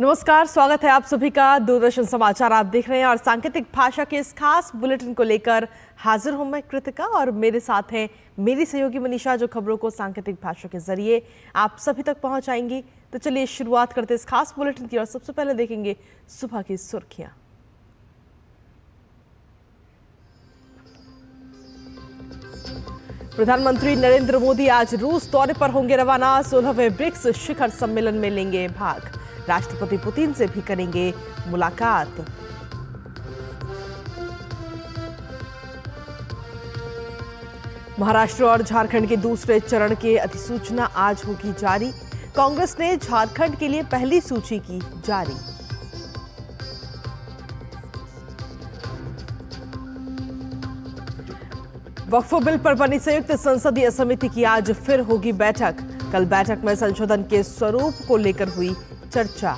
नमस्कार स्वागत है आप सभी का दूरदर्शन समाचार आप देख रहे हैं और सांकेतिक भाषा के इस खास बुलेटिन को लेकर हाजिर हूं मैं कृतिका और मेरे साथ हैं मेरी सहयोगी मनीषा जो खबरों को सांकेतिक भाषा के जरिए आप सभी तक पहुंचाएंगी तो चलिए शुरुआत करते हैं इस खास बुलेटिन की और सबसे पहले देखेंगे सुबह की सुर्खियां प्रधानमंत्री नरेंद्र मोदी आज रूस दौरे पर होंगे रवाना सोलहवें ब्रिक्स शिखर सम्मेलन में लेंगे भाग राष्ट्रपति पुतिन से भी करेंगे मुलाकात महाराष्ट्र और झारखंड के दूसरे चरण के अधिसूचना आज होगी जारी कांग्रेस ने झारखंड के लिए पहली सूची की जारी वक्फ बिल पर बनी संयुक्त संसदीय समिति की आज फिर होगी बैठक कल बैठक में संशोधन के स्वरूप को लेकर हुई चर्चा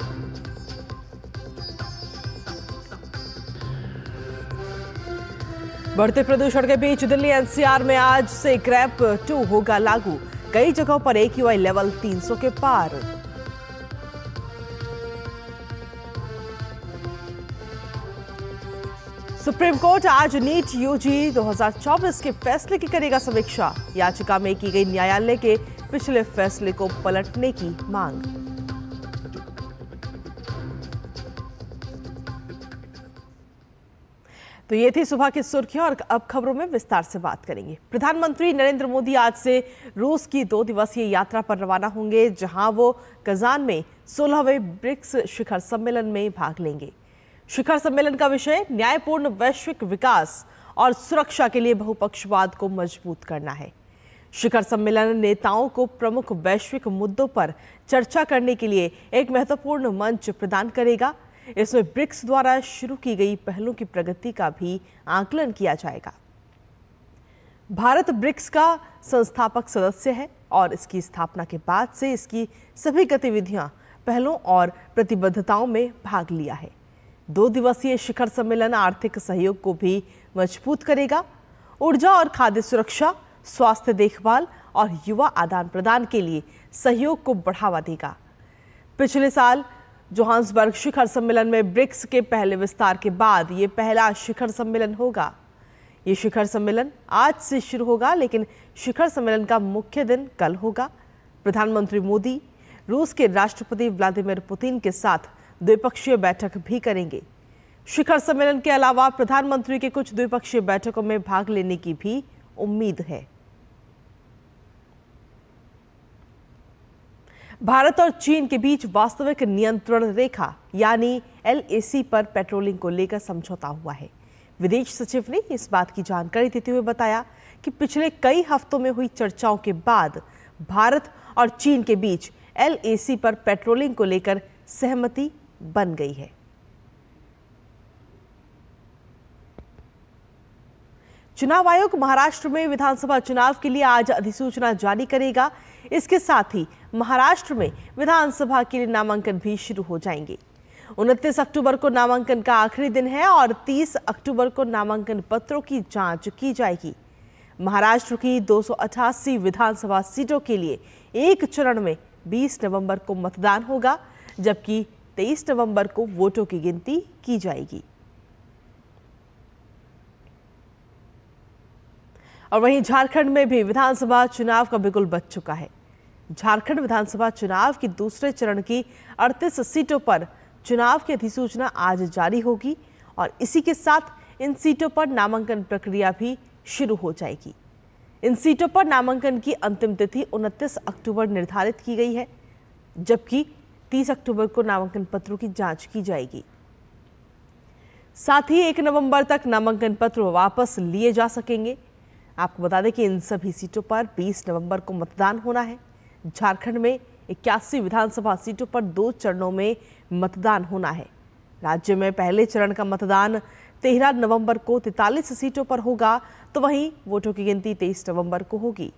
बढ़ते प्रदूषण के बीच दिल्ली एनसीआर में आज से क्रैप टू होगा लागू कई जगहों पर एक यूआई लेवल 300 के पार सुप्रीम कोर्ट आज नीट यूजी 2024 के फैसले की करेगा समीक्षा याचिका में की गई न्यायालय के पिछले फैसले को पलटने की मांग तो ये थी सुबह की सुर्खियां और अब खबरों में विस्तार से बात करेंगे प्रधानमंत्री नरेंद्र मोदी आज से रूस की दो दिवसीय यात्रा पर रवाना होंगे जहां वो कजान में सोलहवें ब्रिक्स शिखर सम्मेलन में भाग लेंगे शिखर सम्मेलन का विषय न्यायपूर्ण वैश्विक विकास और सुरक्षा के लिए बहुपक्षवाद को मजबूत करना है शिखर सम्मेलन नेताओं को प्रमुख वैश्विक मुद्दों पर चर्चा करने के लिए एक महत्वपूर्ण मंच प्रदान करेगा इसमें ब्रिक्स द्वारा शुरू की गई पहलों की प्रगति का भी आकलन किया जाएगा भारत ब्रिक्स का संस्थापक सदस्य है और इसकी स्थापना के बाद से इसकी सभी गतिविधियां पहलों और प्रतिबद्धताओं में भाग लिया है दो दिवसीय शिखर सम्मेलन आर्थिक सहयोग को भी मजबूत करेगा ऊर्जा और खाद्य सुरक्षा स्वास्थ्य देखभाल और युवा आदान प्रदान के लिए सहयोग को बढ़ावा देगा पिछले साल जोहान्सबर्ग शिखर सम्मेलन में ब्रिक्स के पहले विस्तार के बाद ये पहला शिखर सम्मेलन होगा ये शिखर सम्मेलन आज से शुरू होगा लेकिन शिखर सम्मेलन का मुख्य दिन कल होगा प्रधानमंत्री मोदी रूस के राष्ट्रपति व्लादिमीर पुतिन के साथ द्विपक्षीय बैठक भी करेंगे शिखर सम्मेलन के अलावा प्रधानमंत्री के कुछ द्विपक्षीय बैठकों में भाग लेने की भी उम्मीद है भारत और चीन के बीच वास्तविक नियंत्रण रेखा यानी एलएसी पर पेट्रोलिंग को लेकर समझौता हुआ है विदेश सचिव ने इस बात की जानकारी देते हुए बताया कि पिछले कई हफ्तों में हुई चर्चाओं के बाद भारत और चीन के बीच एलएसी पर पेट्रोलिंग को लेकर सहमति बन गई है चुनाव आयोग महाराष्ट्र में विधानसभा चुनाव के लिए आज अधिसूचना जारी करेगा इसके साथ ही महाराष्ट्र में विधानसभा के लिए नामांकन भी शुरू हो जाएंगे उनतीस अक्टूबर को नामांकन का आखिरी दिन है और 30 अक्टूबर को नामांकन पत्रों की जांच की जाएगी महाराष्ट्र की दो विधानसभा सीटों के लिए एक चरण में 20 नवंबर को मतदान होगा जबकि 23 नवंबर को वोटों की गिनती की जाएगी और वहीं झारखंड में भी विधानसभा चुनाव का बिगुल बच चुका है झारखंड विधानसभा चुनाव की दूसरे चरण की 38 सीटों पर चुनाव की अधिसूचना आज जारी होगी और इसी के साथ इन सीटों पर नामांकन प्रक्रिया भी शुरू हो जाएगी इन सीटों पर नामांकन की अंतिम तिथि 29 अक्टूबर निर्धारित की गई है जबकि 30 अक्टूबर को नामांकन पत्रों की जांच की जाएगी साथ ही एक नवंबर तक नामांकन पत्र वापस लिए जा सकेंगे आपको बता दें कि इन सभी सीटों पर 20 नवंबर को मतदान होना है झारखंड में इक्यासी विधानसभा सीटों पर दो चरणों में मतदान होना है राज्य में पहले चरण का मतदान 13 नवंबर को तैतालीस सीटों पर होगा तो वहीं वोटों की गिनती 23 नवंबर को होगी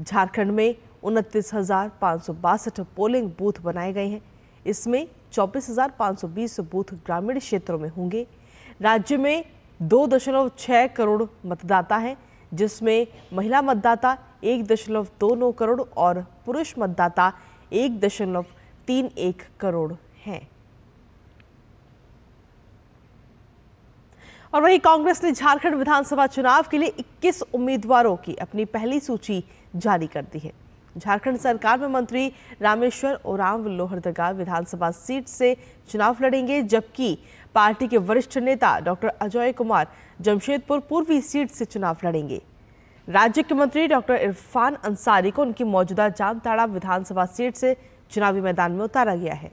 झारखंड में उनतीस पोलिंग बूथ बनाए गए हैं इसमें चौबीस हजार सौ बीस बूथ ग्रामीण क्षेत्रों में होंगे राज्य में दो दशमलव छः करोड़ मतदाता हैं जिसमें महिला मतदाता एक दशमलव दो नौ करोड़ और पुरुष मतदाता एक दशमलव तीन एक करोड़ हैं और वहीं कांग्रेस ने झारखंड विधानसभा चुनाव के लिए 21 उम्मीदवारों की अपनी पहली सूची जारी कर दी है झारखंड सरकार में मंत्री रामेश्वर ओराम लोहरदगा विधानसभा सीट से चुनाव लड़ेंगे जबकि पार्टी के वरिष्ठ नेता डॉक्टर अजय कुमार जमशेदपुर पूर्वी सीट से चुनाव लड़ेंगे राज्य के मंत्री डॉक्टर इरफान अंसारी को उनकी मौजूदा जामताड़ा विधानसभा सीट से चुनावी मैदान में उतारा गया है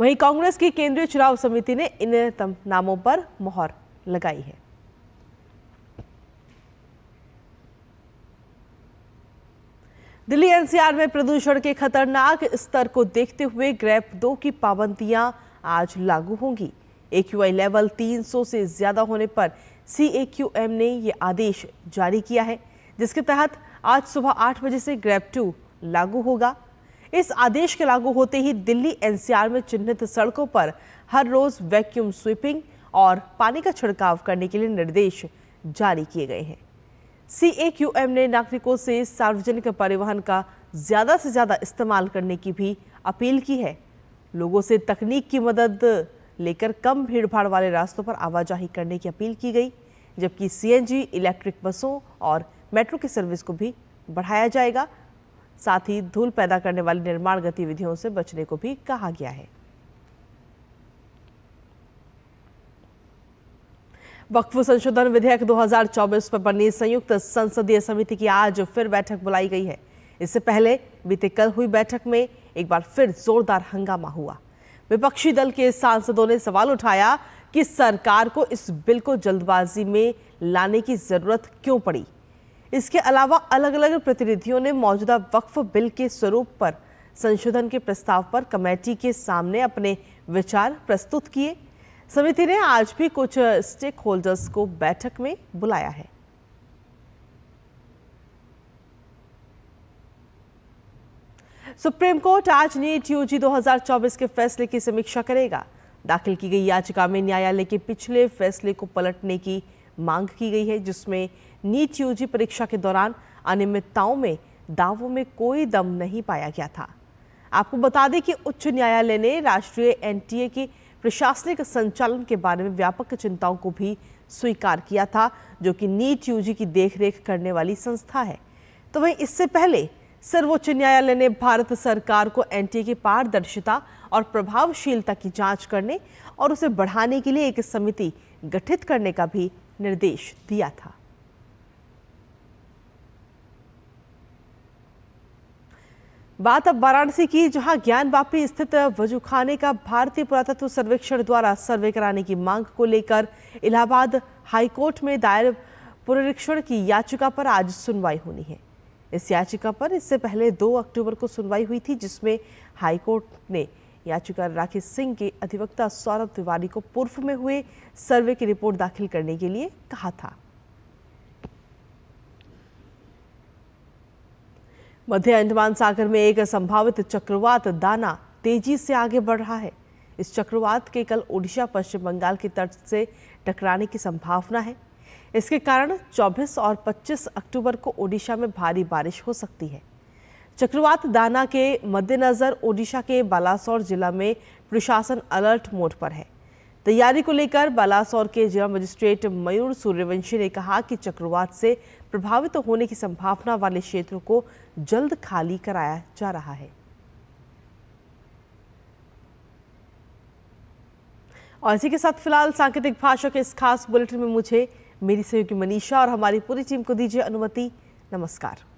वहीं कांग्रेस की केंद्रीय चुनाव समिति ने इन नामों पर मोहर लगाई है दिल्ली एनसीआर में प्रदूषण के खतरनाक स्तर को देखते हुए ग्रैप दो की पाबंदियां आज लागू होंगी एक्यूआई लेवल 300 से ज्यादा होने पर सीएक्यूएम ने ये आदेश जारी किया है जिसके तहत आज सुबह आठ बजे से ग्रैप टू लागू होगा इस आदेश के लागू होते ही दिल्ली एनसीआर में चिन्हित सड़कों पर हर रोज वैक्यूम स्वीपिंग और पानी का छिड़काव करने के लिए निर्देश जारी किए गए हैं सीएक्यूएम ने नागरिकों से सार्वजनिक परिवहन का ज़्यादा से ज़्यादा इस्तेमाल करने की भी अपील की है लोगों से तकनीक की मदद लेकर कम भीड़भाड़ वाले रास्तों पर आवाजाही करने की अपील की गई जबकि सीएनजी इलेक्ट्रिक बसों और मेट्रो की सर्विस को भी बढ़ाया जाएगा साथ ही धूल पैदा करने वाली निर्माण गतिविधियों से बचने को भी कहा गया है वक्फ संशोधन विधेयक 2024 पर बनी संयुक्त संसदीय समिति की आज फिर बैठक बुलाई गई है इससे पहले बीते कल हुई बैठक में एक बार फिर जोरदार हंगामा हुआ विपक्षी दल के सांसदों ने सवाल उठाया कि सरकार को इस बिल को जल्दबाजी में लाने की जरूरत क्यों पड़ी इसके अलावा अलग अलग प्रतिनिधियों ने मौजूदा वक्फ बिल के स्वरूप पर संशोधन के प्रस्ताव पर कमेटी के सामने अपने विचार प्रस्तुत किए समिति ने आज भी कुछ स्टेक होल्डर्स को बैठक में बुलाया है सुप्रीम कोर्ट आज नीट यूजी 2024 के फैसले की समीक्षा करेगा दाखिल की गई याचिका में न्यायालय के पिछले फैसले को पलटने की मांग की गई है जिसमें नीट यूजी परीक्षा के दौरान अनियमितताओं में दावों में कोई दम नहीं पाया गया था आपको बता दें कि उच्च न्यायालय ने राष्ट्रीय एनटीए की प्रशासनिक संचालन के बारे में व्यापक चिंताओं को भी स्वीकार किया था जो कि नीट यूजी की देखरेख करने वाली संस्था है तो वहीं इससे पहले सर्वोच्च न्यायालय ने भारत सरकार को एनटीए की पारदर्शिता और प्रभावशीलता की जांच करने और उसे बढ़ाने के लिए एक समिति गठित करने का भी निर्देश दिया था बात अब वाराणसी की जहां वापी स्थित वजूखाने का भारतीय पुरातत्व सर्वेक्षण द्वारा सर्वे कराने की मांग को लेकर इलाहाबाद हाईकोर्ट में दायर पुनरीक्षण की याचिका पर आज सुनवाई होनी है इस याचिका पर इससे पहले 2 अक्टूबर को सुनवाई हुई थी जिसमें हाईकोर्ट ने याचिका राकेश सिंह के अधिवक्ता सौरभ तिवारी को पूर्व में हुए सर्वे की रिपोर्ट दाखिल करने के लिए कहा था मध्य अंडमान सागर में एक संभावित चक्रवात दाना तेजी से आगे बढ़ रहा है इस चक्रवात के कल ओडिशा पश्चिम बंगाल के तट से टकराने की संभावना है इसके कारण 24 और 25 अक्टूबर को ओडिशा में भारी बारिश हो सकती है चक्रवात दाना के मद्देनज़र ओडिशा के बालासोर जिला में प्रशासन अलर्ट मोड पर है तैयारी को लेकर बालासोर के जिला मजिस्ट्रेट मयूर सूर्यवंशी ने कहा कि चक्रवात से प्रभावित तो होने की संभावना वाले क्षेत्रों को जल्द खाली कराया जा रहा है और इसी के साथ फिलहाल सांकेतिक भाषा के इस खास बुलेटिन में मुझे मेरी सहयोगी मनीषा और हमारी पूरी टीम को दीजिए अनुमति नमस्कार